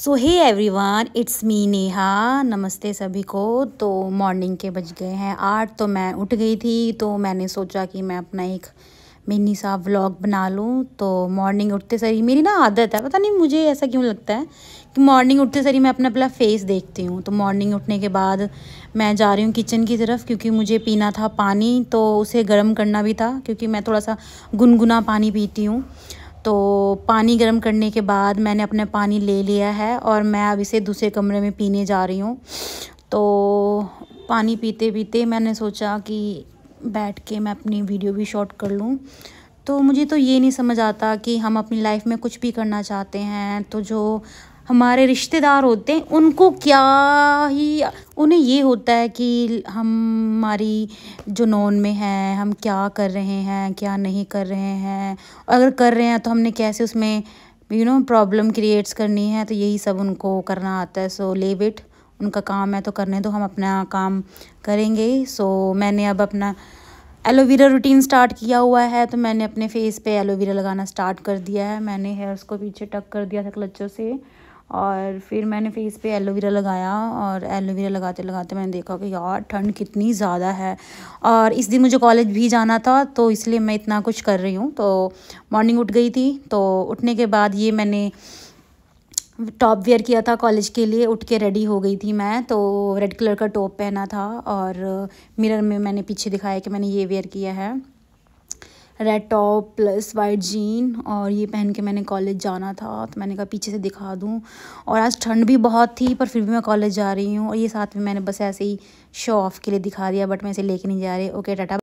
so hey everyone it's me Neha नमस्ते सभी को तो मॉर्निंग के बज गए हैं आठ तो मैं उठ गई थी तो मैंने सोचा कि मैं अपना एक मिनी सा व्लॉग बना लूँ तो मॉर्निंग उठते सरी मेरी ना आदत है पता नहीं मुझे ऐसा क्यों लगता है कि मॉर्निंग उठते सरी मैं अपना अपना फेस देखती हूँ तो मॉर्निंग उठने के बाद मैं जा रही हूँ किचन की तरफ क्योंकि मुझे पीना था पानी तो उसे गर्म करना भी था क्योंकि मैं थोड़ा सा गुनगुना पानी पीती हूँ तो पानी गर्म करने के बाद मैंने अपना पानी ले लिया है और मैं अब इसे दूसरे कमरे में पीने जा रही हूँ तो पानी पीते पीते मैंने सोचा कि बैठ के मैं अपनी वीडियो भी शॉट कर लूँ तो मुझे तो ये नहीं समझ आता कि हम अपनी लाइफ में कुछ भी करना चाहते हैं तो जो हमारे रिश्तेदार होते हैं उनको क्या ही उन्हें ये होता है कि हमारी जो नॉन में है हम क्या कर रहे हैं क्या नहीं कर रहे हैं अगर कर रहे हैं तो हमने कैसे उसमें यू नो प्रॉब्लम क्रिएट्स करनी है तो यही सब उनको करना आता है सो ले इट उनका काम है तो करने दो हम अपना काम करेंगे सो मैंने अब अपना एलोवेरा रूटीन स्टार्ट किया हुआ है तो मैंने अपने फेस पे एलोवेरा लगाना स्टार्ट कर दिया है मैंने हेयर्स को पीछे टक कर दिया था क्लचों से और फिर मैंने फेस पे एलोवेरा लगाया और एलोवेरा लगाते लगाते मैंने देखा कि यार ठंड कितनी ज़्यादा है और इस दिन मुझे कॉलेज भी जाना था तो इसलिए मैं इतना कुछ कर रही हूँ तो मॉर्निंग उठ गई थी तो उठने के बाद ये मैंने टॉप वेयर किया था कॉलेज के लिए उठ के रेडी हो गई थी मैं तो रेड कलर का टॉप पहना था और मिरर में मैंने पीछे दिखाया कि मैंने ये वेयर किया है red top plus white jean और ये पहन के मैंने कॉलेज जाना था तो मैंने कहा पीछे से दिखा दूँ और आज ठंड भी बहुत थी पर फिर भी मैं कॉलेज जा रही हूँ और ये साथ में मैंने बस ऐसे ही शो ऑफ के लिए दिखा दिया बट मैं इसे लेके नहीं जा रही ओके टाटा